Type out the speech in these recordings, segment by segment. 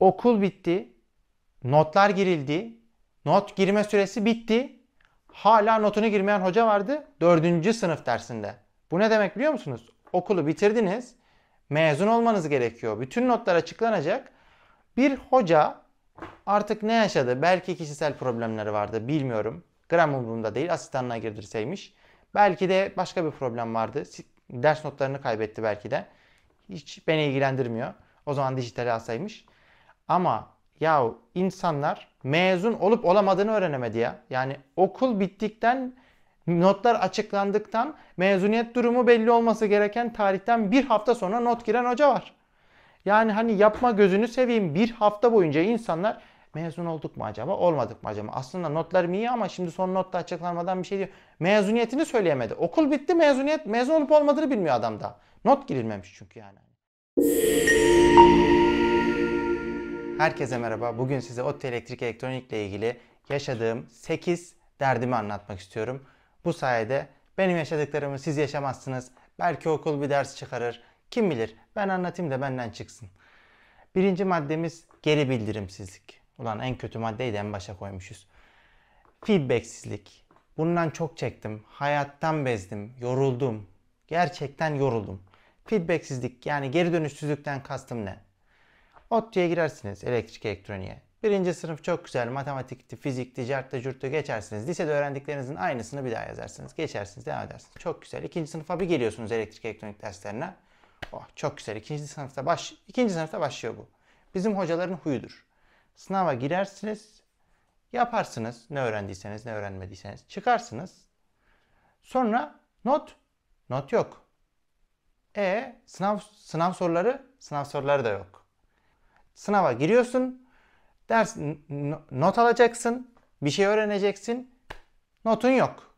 Okul bitti. Notlar girildi. Not girme süresi bitti. Hala notunu girmeyen hoca vardı 4. sınıf dersinde. Bu ne demek biliyor musunuz? Okulu bitirdiniz. Mezun olmanız gerekiyor. Bütün notlar açıklanacak. Bir hoca artık ne yaşadı? Belki kişisel problemleri vardı bilmiyorum. Gram umurumda değil asistanına girdirseymiş. Belki de başka bir problem vardı. Ders notlarını kaybetti belki de. Hiç beni ilgilendirmiyor. O zaman dijital alsaymış. Ama ya insanlar mezun olup olamadığını öğrenemedi ya. Yani okul bittikten notlar açıklandıktan mezuniyet durumu belli olması gereken tarihten bir hafta sonra not giren hoca var. Yani hani yapma gözünü seveyim bir hafta boyunca insanlar mezun olduk mu acaba olmadık mı acaba? Aslında notlar iyi ama şimdi son notta açıklanmadan bir şey diyor. Mezuniyetini söyleyemedi. Okul bitti mezuniyet mezun olup olmadığını bilmiyor adam da. Not girilmemiş çünkü yani. Herkese merhaba. Bugün size ODTÜ Elektrik Elektronik ile ilgili yaşadığım 8 derdimi anlatmak istiyorum. Bu sayede benim yaşadıklarımı siz yaşamazsınız. Belki okul bir ders çıkarır. Kim bilir ben anlatayım da benden çıksın. Birinci maddemiz geri bildirimsizlik. Ulan en kötü maddeyi de en başa koymuşuz. Feedbacksizlik. Bundan çok çektim. Hayattan bezdim. Yoruldum. Gerçekten yoruldum. Feedbacksizlik yani geri dönüşsüzlükten kastım ne? ODTÜ'ye girersiniz elektrik elektroniğe. Birinci sınıf çok güzel. Matematikti, fizik, ticarette, cürtte geçersiniz. Lisede öğrendiklerinizin aynısını bir daha yazarsınız. Geçersiniz, devam edersiniz. Çok güzel. İkinci sınıfa bir geliyorsunuz elektrik elektronik derslerine. Oh çok güzel. İkinci sınıfta baş ikinci sınıfta başlıyor bu. Bizim hocaların huyudur. Sınava girersiniz, yaparsınız ne öğrendiyseniz ne öğrenmediyseniz çıkarsınız. Sonra not not yok. E sınav sınav soruları sınav soruları da yok. Sınava giriyorsun. Ders not alacaksın. Bir şey öğreneceksin. Notun yok.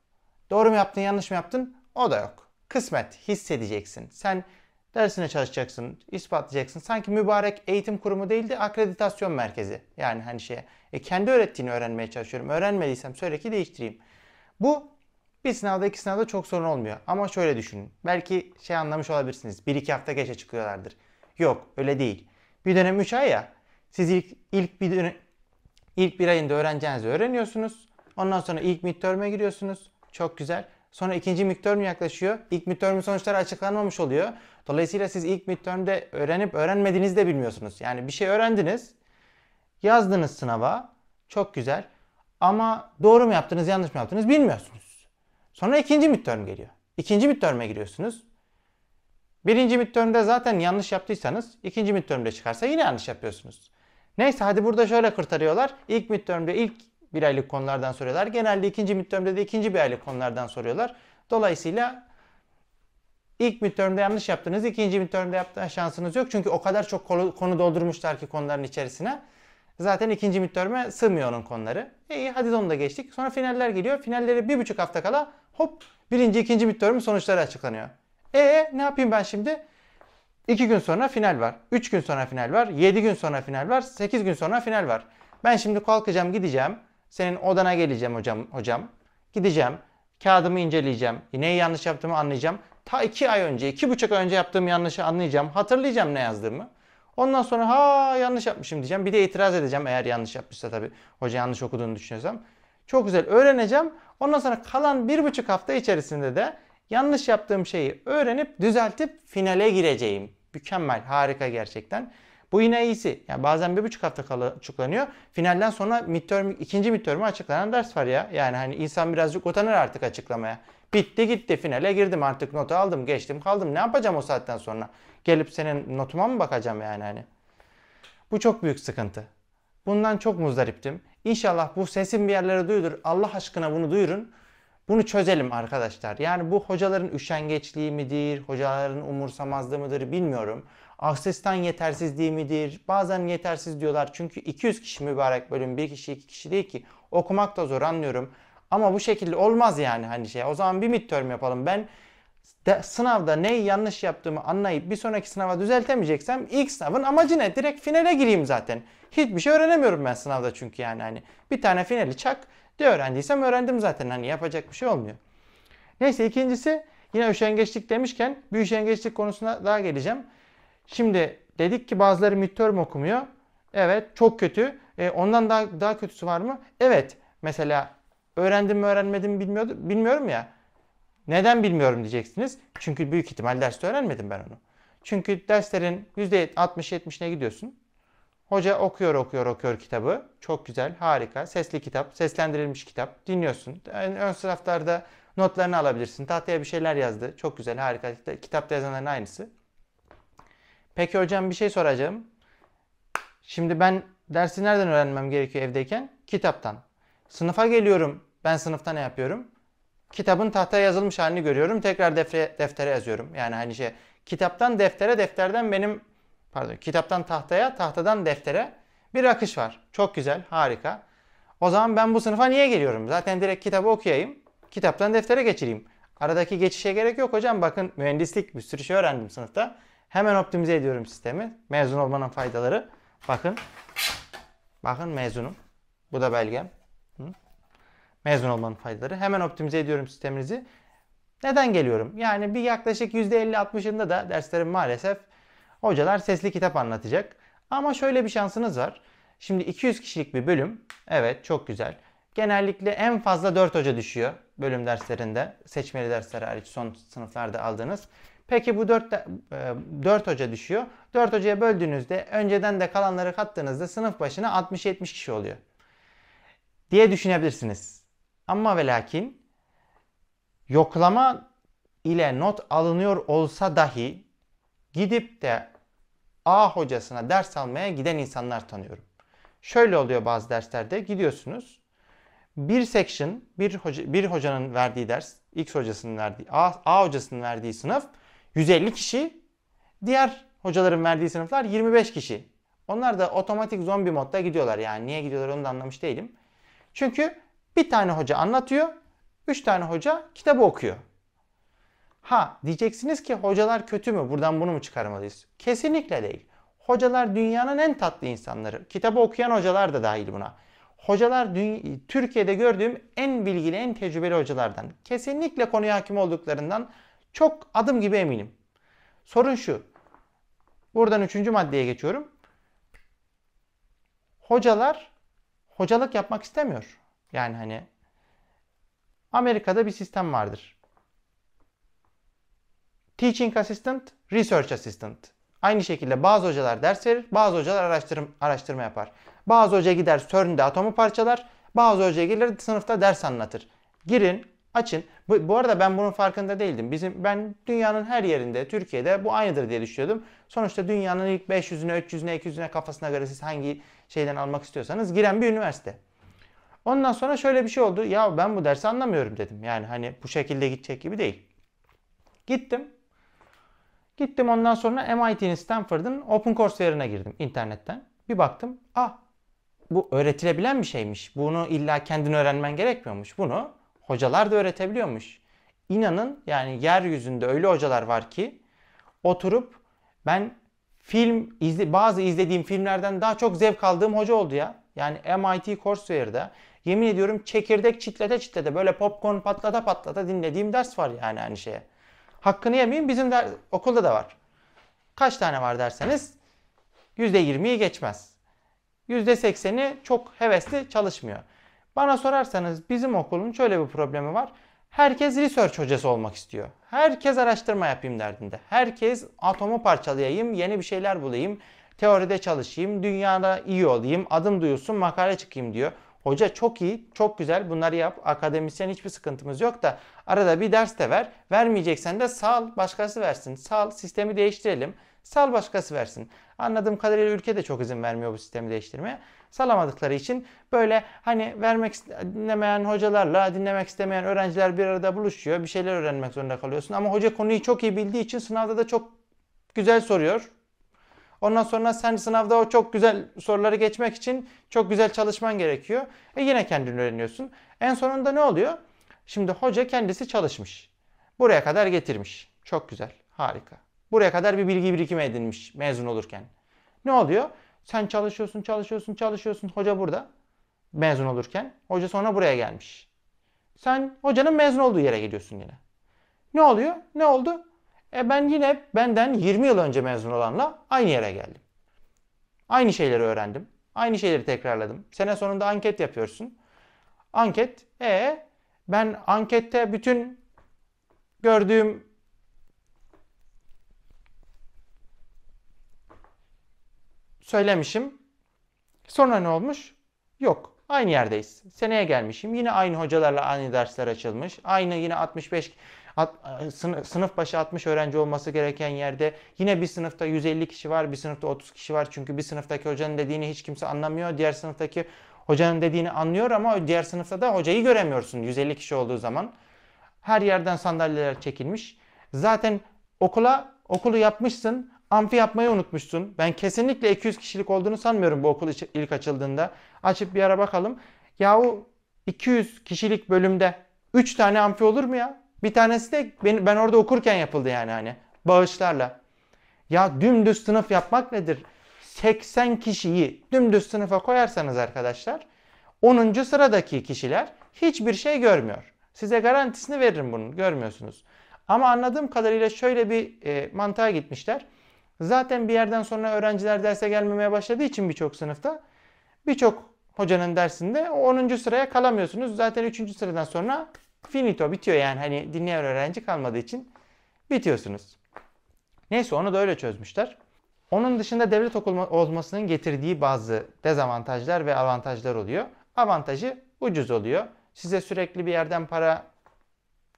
Doğru mu yaptın, yanlış mı yaptın? O da yok. Kısmet hissedeceksin. Sen dersine çalışacaksın, ispatlayacaksın. Sanki mübarek eğitim kurumu değil de akreditasyon merkezi. Yani hani şey. e, kendi öğrettiğini öğrenmeye çalışıyorum. Öğrenmediysem söyleki değiştireyim. Bu bir sınavda iki sınavda çok sorun olmuyor. Ama şöyle düşünün. Belki şey anlamış olabilirsiniz. Bir iki hafta geçe çıkıyorlardır. Yok öyle değil. Bir dönem 3 ay ya. Siz ilk, ilk bir dönem, ilk bir ayında öğreneceğinizi öğreniyorsunuz. Ondan sonra ilk midterm'e giriyorsunuz. Çok güzel. Sonra ikinci midterm yaklaşıyor. İlk midterm'in sonuçları açıklanmamış oluyor. Dolayısıyla siz ilk midterm'de öğrenip öğrenmediğinizi de bilmiyorsunuz. Yani bir şey öğrendiniz. Yazdınız sınava. Çok güzel. Ama doğru mu yaptınız yanlış mı yaptınız bilmiyorsunuz. Sonra ikinci midterm geliyor. İkinci midterm'e giriyorsunuz. Birinci midterm'de zaten yanlış yaptıysanız ikinci midterm'de çıkarsa yine yanlış yapıyorsunuz. Neyse hadi burada şöyle kurtarıyorlar. İlk midterm'de ilk bir aylık konulardan soruyorlar. Genelde ikinci midterm'de de ikinci bir aylık konulardan soruyorlar. Dolayısıyla ilk midterm'de yanlış yaptınız. ikinci midterm'de yapma şansınız yok. Çünkü o kadar çok konu, doldurmuşlar ki konuların içerisine. Zaten ikinci midterm'e sığmıyor onun konuları. İyi hadi onu da geçtik. Sonra finaller geliyor. Finalleri bir buçuk hafta kala hop birinci ikinci midterm sonuçları açıklanıyor. E ne yapayım ben şimdi? 2 gün sonra final var. 3 gün sonra final var. 7 gün sonra final var. 8 gün sonra final var. Ben şimdi kalkacağım gideceğim. Senin odana geleceğim hocam. hocam. Gideceğim. Kağıdımı inceleyeceğim. Neyi yanlış yaptığımı anlayacağım. Ta 2 ay önce, 2,5 ay önce yaptığım yanlışı anlayacağım. Hatırlayacağım ne yazdığımı. Ondan sonra ha yanlış yapmışım diyeceğim. Bir de itiraz edeceğim eğer yanlış yapmışsa tabii. Hoca yanlış okuduğunu düşünüyorsam. Çok güzel öğreneceğim. Ondan sonra kalan bir buçuk hafta içerisinde de Yanlış yaptığım şeyi öğrenip düzeltip finale gireceğim. Mükemmel, harika gerçekten. Bu yine iyisi. Yani bazen bir buçuk hafta kala açıklanıyor. Finalden sonra midterm, ikinci midterm'e açıklanan ders var ya. Yani hani insan birazcık utanır artık açıklamaya. Bitti gitti finale girdim artık notu aldım geçtim kaldım. Ne yapacağım o saatten sonra? Gelip senin notuma mı bakacağım yani hani? Bu çok büyük sıkıntı. Bundan çok muzdariptim. İnşallah bu sesin bir yerlere duyulur. Allah aşkına bunu duyurun. Bunu çözelim arkadaşlar. Yani bu hocaların üşengeçliği midir, hocaların umursamazlığı mıdır bilmiyorum. Asistan yetersizliği midir? Bazen yetersiz diyorlar. Çünkü 200 kişi mübarek bölüm, bir kişi iki kişi değil ki. Okumak da zor anlıyorum. Ama bu şekilde olmaz yani hani şey. O zaman bir midterm yapalım. Ben de, sınavda neyi yanlış yaptığımı anlayıp bir sonraki sınava düzeltemeyeceksem ilk sınavın amacı ne? Direkt finale gireyim zaten. Hiçbir şey öğrenemiyorum ben sınavda çünkü yani hani. Bir tane finali çak. De öğrendiysem öğrendim zaten hani yapacak bir şey olmuyor. Neyse ikincisi yine üşengeçlik demişken bir üşengeçlik konusuna daha geleceğim. Şimdi dedik ki bazıları midterm okumuyor. Evet çok kötü. E, ondan daha daha kötüsü var mı? Evet. Mesela öğrendim mi öğrenmedim mi bilmiyorum ya. Neden bilmiyorum diyeceksiniz. Çünkü büyük ihtimal derste öğrenmedim ben onu. Çünkü derslerin %60-70'ine gidiyorsun. Hoca okuyor okuyor okuyor kitabı. Çok güzel, harika. Sesli kitap, seslendirilmiş kitap. Dinliyorsun. Yani ön sınıflarda notlarını alabilirsin. Tahtaya bir şeyler yazdı. Çok güzel, harika. Kitapta yazanların aynısı. Peki hocam bir şey soracağım. Şimdi ben dersi nereden öğrenmem gerekiyor evdeyken? Kitaptan. Sınıfa geliyorum. Ben sınıfta ne yapıyorum? kitabın tahtaya yazılmış halini görüyorum. Tekrar defre, deftere yazıyorum. Yani hani şey kitaptan deftere, defterden benim pardon kitaptan tahtaya, tahtadan deftere bir akış var. Çok güzel, harika. O zaman ben bu sınıfa niye geliyorum? Zaten direkt kitabı okuyayım. Kitaptan deftere geçireyim. Aradaki geçişe gerek yok hocam. Bakın mühendislik bir sürü şey öğrendim sınıfta. Hemen optimize ediyorum sistemi. Mezun olmanın faydaları. Bakın. Bakın mezunum. Bu da belgem. Mezun olmanın faydaları. Hemen optimize ediyorum sisteminizi. Neden geliyorum? Yani bir yaklaşık %50-60'ında da derslerim maalesef hocalar sesli kitap anlatacak. Ama şöyle bir şansınız var. Şimdi 200 kişilik bir bölüm. Evet çok güzel. Genellikle en fazla 4 hoca düşüyor bölüm derslerinde. Seçmeli dersler hariç son sınıflarda aldığınız. Peki bu 4, 4 e, hoca düşüyor. 4 hocaya böldüğünüzde önceden de kalanları kattığınızda sınıf başına 60-70 kişi oluyor. Diye düşünebilirsiniz. Ama ve lakin yoklama ile not alınıyor olsa dahi gidip de A hocasına ders almaya giden insanlar tanıyorum. Şöyle oluyor bazı derslerde gidiyorsunuz. Bir section, bir, hoca, bir hocanın verdiği ders, X hocasının verdiği, A, A hocasının verdiği sınıf 150 kişi. Diğer hocaların verdiği sınıflar 25 kişi. Onlar da otomatik zombi modda gidiyorlar. Yani niye gidiyorlar onu da anlamış değilim. Çünkü bir tane hoca anlatıyor, üç tane hoca kitabı okuyor. Ha diyeceksiniz ki hocalar kötü mü? Buradan bunu mu çıkarmalıyız? Kesinlikle değil. Hocalar dünyanın en tatlı insanları. Kitabı okuyan hocalar da dahil buna. Hocalar Türkiye'de gördüğüm en bilgili, en tecrübeli hocalardan. Kesinlikle konuya hakim olduklarından çok adım gibi eminim. Sorun şu. Buradan üçüncü maddeye geçiyorum. Hocalar hocalık yapmak istemiyor. Yani hani Amerika'da bir sistem vardır. Teaching Assistant, Research Assistant. Aynı şekilde bazı hocalar ders verir, bazı hocalar araştırma, araştırma yapar. Bazı hoca gider CERN'de atomu parçalar, bazı hoca gelir sınıfta ders anlatır. Girin, açın. Bu, bu arada ben bunun farkında değildim. Bizim ben dünyanın her yerinde, Türkiye'de bu aynıdır diye düşünüyordum. Sonuçta dünyanın ilk 500'üne, 300'üne, 200'üne kafasına göre siz hangi şeyden almak istiyorsanız giren bir üniversite. Ondan sonra şöyle bir şey oldu. Ya ben bu dersi anlamıyorum dedim. Yani hani bu şekilde gidecek gibi değil. Gittim. Gittim ondan sonra MIT'nin Stanford'ın open course girdim internetten. Bir baktım. Ah bu öğretilebilen bir şeymiş. Bunu illa kendin öğrenmen gerekmiyormuş. Bunu hocalar da öğretebiliyormuş. İnanın yani yeryüzünde öyle hocalar var ki oturup ben film izle, bazı izlediğim filmlerden daha çok zevk aldığım hoca oldu ya. Yani MIT Coursera'da Yemin ediyorum çekirdek çitlete çitlete böyle popcorn patlata patlata dinlediğim ders var yani aynı şeye. Hakkını yemeyeyim bizim der, okulda da var. Kaç tane var derseniz %20'yi geçmez. %80'i çok hevesli çalışmıyor. Bana sorarsanız bizim okulun şöyle bir problemi var. Herkes research hocası olmak istiyor. Herkes araştırma yapayım derdinde. Herkes atomu parçalayayım, yeni bir şeyler bulayım, teoride çalışayım, dünyada iyi olayım, adım duyulsun, makale çıkayım diyor. Hoca çok iyi, çok güzel bunları yap. Akademisyen hiçbir sıkıntımız yok da arada bir ders de ver. Vermeyeceksen de sal başkası versin. Sal sistemi değiştirelim. Sal başkası versin. Anladığım kadarıyla ülke de çok izin vermiyor bu sistemi değiştirmeye. Salamadıkları için böyle hani vermek dinlemeyen hocalarla dinlemek istemeyen öğrenciler bir arada buluşuyor. Bir şeyler öğrenmek zorunda kalıyorsun. Ama hoca konuyu çok iyi bildiği için sınavda da çok güzel soruyor. Ondan sonra sen sınavda o çok güzel soruları geçmek için çok güzel çalışman gerekiyor. E yine kendini öğreniyorsun. En sonunda ne oluyor? Şimdi hoca kendisi çalışmış. Buraya kadar getirmiş. Çok güzel. Harika. Buraya kadar bir bilgi birikimi edinmiş mezun olurken. Ne oluyor? Sen çalışıyorsun, çalışıyorsun, çalışıyorsun. Hoca burada mezun olurken. Hoca sonra buraya gelmiş. Sen hocanın mezun olduğu yere geliyorsun yine. Ne oluyor? Ne oldu? E ben yine benden 20 yıl önce mezun olanla aynı yere geldim. Aynı şeyleri öğrendim. Aynı şeyleri tekrarladım. Sene sonunda anket yapıyorsun. Anket. E ben ankette bütün gördüğüm söylemişim. Sonra ne olmuş? Yok. Aynı yerdeyiz. Seneye gelmişim. Yine aynı hocalarla aynı dersler açılmış. Aynı yine 65 e, sınıf başı 60 öğrenci olması gereken yerde yine bir sınıfta 150 kişi var, bir sınıfta 30 kişi var. Çünkü bir sınıftaki hocanın dediğini hiç kimse anlamıyor. Diğer sınıftaki hocanın dediğini anlıyor ama diğer sınıfta da hocayı göremiyorsun 150 kişi olduğu zaman. Her yerden sandalyeler çekilmiş. Zaten okula okulu yapmışsın amfi yapmayı unutmuşsun. Ben kesinlikle 200 kişilik olduğunu sanmıyorum bu okul ilk açıldığında. Açıp bir ara bakalım. Yahu 200 kişilik bölümde 3 tane amfi olur mu ya? Bir tanesi de ben, ben orada okurken yapıldı yani hani bağışlarla. Ya dümdüz sınıf yapmak nedir? 80 kişiyi dümdüz sınıfa koyarsanız arkadaşlar 10. sıradaki kişiler hiçbir şey görmüyor. Size garantisini veririm bunun görmüyorsunuz. Ama anladığım kadarıyla şöyle bir e, mantığa gitmişler. Zaten bir yerden sonra öğrenciler derse gelmemeye başladığı için birçok sınıfta birçok hocanın dersinde 10. sıraya kalamıyorsunuz. Zaten 3. sıradan sonra Finito bitiyor yani hani dinleyen öğrenci kalmadığı için bitiyorsunuz. Neyse onu da öyle çözmüşler. Onun dışında devlet okulu olmasının getirdiği bazı dezavantajlar ve avantajlar oluyor. Avantajı ucuz oluyor. Size sürekli bir yerden para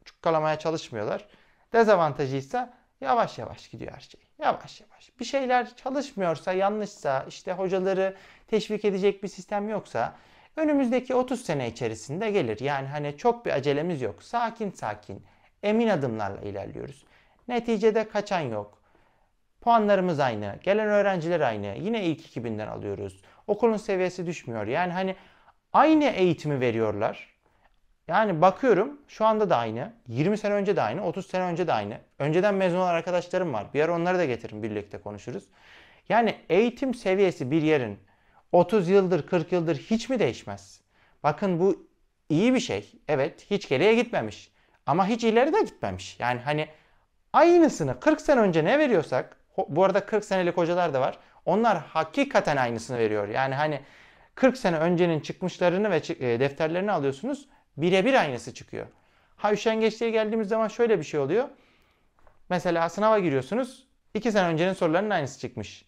çukkalamaya çalışmıyorlar. Dezavantajı ise yavaş yavaş gidiyor her şey. Yavaş yavaş. Bir şeyler çalışmıyorsa, yanlışsa, işte hocaları teşvik edecek bir sistem yoksa, önümüzdeki 30 sene içerisinde gelir. Yani hani çok bir acelemiz yok. Sakin sakin, emin adımlarla ilerliyoruz. Neticede kaçan yok. Puanlarımız aynı, gelen öğrenciler aynı. Yine ilk 2000'den alıyoruz. Okulun seviyesi düşmüyor. Yani hani aynı eğitimi veriyorlar. Yani bakıyorum şu anda da aynı. 20 sene önce de aynı. 30 sene önce de aynı. Önceden mezun olan arkadaşlarım var. Bir ara onları da getirin birlikte konuşuruz. Yani eğitim seviyesi bir yerin 30 yıldır 40 yıldır hiç mi değişmez? Bakın bu iyi bir şey. Evet hiç geriye gitmemiş. Ama hiç ileri de gitmemiş. Yani hani aynısını 40 sene önce ne veriyorsak bu arada 40 senelik hocalar da var. Onlar hakikaten aynısını veriyor. Yani hani 40 sene öncenin çıkmışlarını ve e, defterlerini alıyorsunuz. Birebir aynısı çıkıyor. Ha üşengeçliğe geldiğimiz zaman şöyle bir şey oluyor. Mesela sınava giriyorsunuz. 2 sene öncenin sorularının aynısı çıkmış.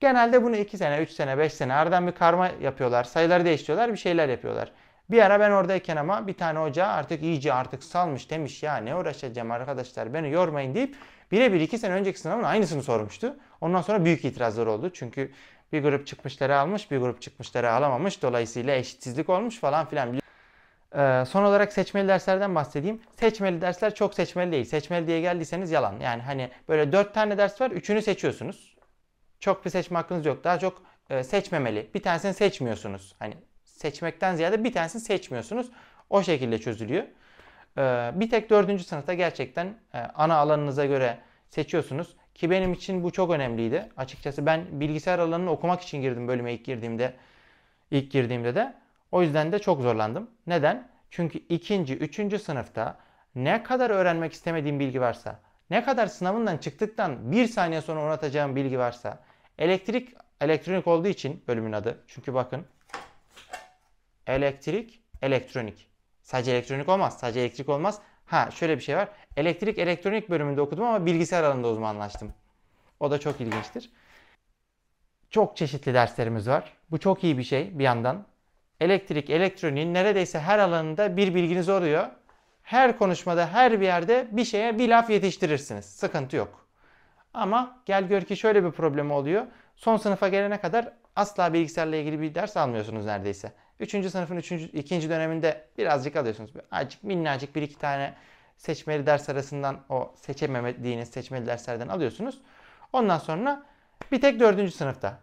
Genelde bunu 2 sene, 3 sene, 5 sene aradan bir karma yapıyorlar. Sayıları değiştiriyorlar, bir şeyler yapıyorlar. Bir ara ben oradayken ama bir tane hoca artık iyice artık salmış demiş ya ne uğraşacağım arkadaşlar beni yormayın deyip birebir iki sene önceki sınavın aynısını sormuştu. Ondan sonra büyük itirazlar oldu. Çünkü bir grup çıkmışları almış bir grup çıkmışları alamamış. Dolayısıyla eşitsizlik olmuş falan filan. Ee, son olarak seçmeli derslerden bahsedeyim. Seçmeli dersler çok seçmeli değil. Seçmeli diye geldiyseniz yalan. Yani hani böyle dört tane ders var. Üçünü seçiyorsunuz çok bir seçme hakkınız yok. Daha çok e, seçmemeli. Bir tanesini seçmiyorsunuz. Hani seçmekten ziyade bir tanesini seçmiyorsunuz. O şekilde çözülüyor. E, bir tek dördüncü sınıfta gerçekten e, ana alanınıza göre seçiyorsunuz. Ki benim için bu çok önemliydi. Açıkçası ben bilgisayar alanını okumak için girdim bölüme ilk girdiğimde. İlk girdiğimde de. O yüzden de çok zorlandım. Neden? Çünkü ikinci, üçüncü sınıfta ne kadar öğrenmek istemediğim bilgi varsa, ne kadar sınavından çıktıktan bir saniye sonra unutacağım bilgi varsa, Elektrik elektronik olduğu için bölümün adı. Çünkü bakın elektrik elektronik. Sadece elektronik olmaz. Sadece elektrik olmaz. Ha şöyle bir şey var. Elektrik elektronik bölümünde okudum ama bilgisayar alanında uzmanlaştım. O da çok ilginçtir. Çok çeşitli derslerimiz var. Bu çok iyi bir şey bir yandan. Elektrik, elektronik neredeyse her alanında bir bilginiz oluyor. Her konuşmada, her bir yerde bir şeye bir laf yetiştirirsiniz. Sıkıntı yok. Ama gel gör ki şöyle bir problem oluyor. Son sınıfa gelene kadar asla bilgisayarla ilgili bir ders almıyorsunuz neredeyse. Üçüncü sınıfın üçüncü, ikinci döneminde birazcık alıyorsunuz. Acık minnacık bir iki tane seçmeli ders arasından o seçememediğiniz seçmeli derslerden alıyorsunuz. Ondan sonra bir tek dördüncü sınıfta.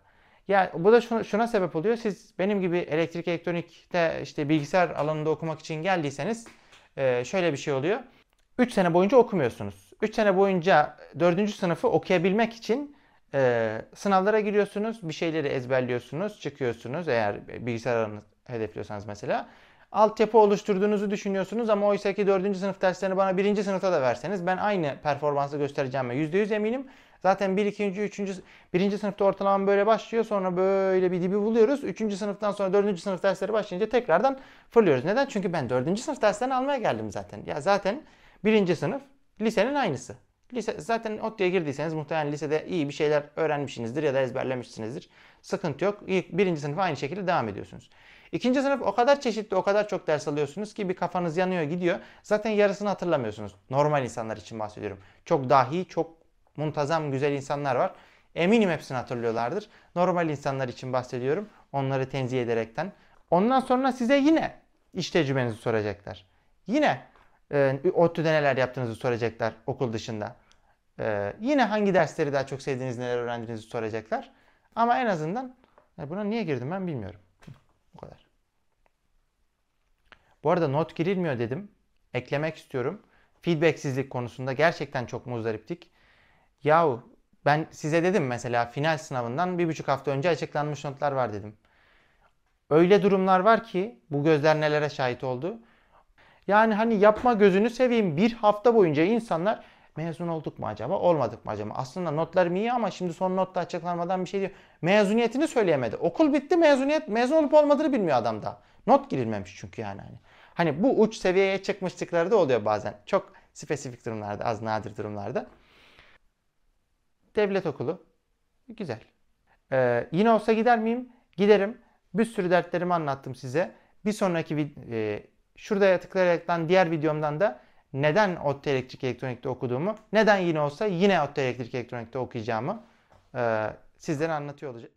Yani bu da şuna, şuna sebep oluyor. Siz benim gibi elektrik elektronikte işte bilgisayar alanında okumak için geldiyseniz şöyle bir şey oluyor. Üç sene boyunca okumuyorsunuz. 3 sene boyunca 4. sınıfı okuyabilmek için e, sınavlara giriyorsunuz. Bir şeyleri ezberliyorsunuz. Çıkıyorsunuz eğer bilgisayarını hedefliyorsanız mesela. Altyapı oluşturduğunuzu düşünüyorsunuz ama oysa ki 4. sınıf derslerini bana 1. sınıfta da verseniz ben aynı performansı göstereceğime %100 eminim. Zaten 1, 2. 3. 1. sınıfta ortalamam böyle başlıyor. Sonra böyle bir dibi buluyoruz. 3. sınıftan sonra 4. sınıf dersleri başlayınca tekrardan fırlıyoruz. Neden? Çünkü ben 4. sınıf derslerini almaya geldim zaten. Ya zaten 1. sınıf Lisenin aynısı. Lise, zaten ODTÜ'ye girdiyseniz muhtemelen lisede iyi bir şeyler öğrenmişsinizdir ya da ezberlemişsinizdir. Sıkıntı yok. İlk, birinci sınıfa aynı şekilde devam ediyorsunuz. İkinci sınıf o kadar çeşitli, o kadar çok ders alıyorsunuz ki bir kafanız yanıyor gidiyor. Zaten yarısını hatırlamıyorsunuz. Normal insanlar için bahsediyorum. Çok dahi, çok muntazam, güzel insanlar var. Eminim hepsini hatırlıyorlardır. Normal insanlar için bahsediyorum. Onları tenzih ederekten. Ondan sonra size yine iş tecrübenizi soracaklar. Yine e, ODTÜ'de neler yaptığınızı soracaklar okul dışında. Ee, yine hangi dersleri daha çok sevdiğiniz, neler öğrendiğinizi soracaklar. Ama en azından buna niye girdim ben bilmiyorum. Bu kadar. Bu arada not girilmiyor dedim. Eklemek istiyorum. Feedbacksizlik konusunda gerçekten çok muzdariptik. Yahu ben size dedim mesela final sınavından bir buçuk hafta önce açıklanmış notlar var dedim. Öyle durumlar var ki bu gözler nelere şahit oldu. Yani hani yapma gözünü seveyim bir hafta boyunca insanlar mezun olduk mu acaba olmadık mı acaba? Aslında notlarım iyi ama şimdi son notta açıklanmadan bir şey diyor. Mezuniyetini söyleyemedi. Okul bitti mezuniyet mezun olup olmadığını bilmiyor adam da. Not girilmemiş çünkü yani. Hani, hani bu uç seviyeye çıkmışlıkları da oluyor bazen. Çok spesifik durumlarda az nadir durumlarda. Devlet okulu güzel. Ee, yine olsa gider miyim? Giderim. Bir sürü dertlerimi anlattım size. Bir sonraki e, Şuraya tıklayaraktan diğer videomdan da neden ODTÜ Elektrik Elektronik'te okuduğumu, neden yine olsa yine ODTÜ Elektrik Elektronik'te okuyacağımı e, sizlere anlatıyor olacağım.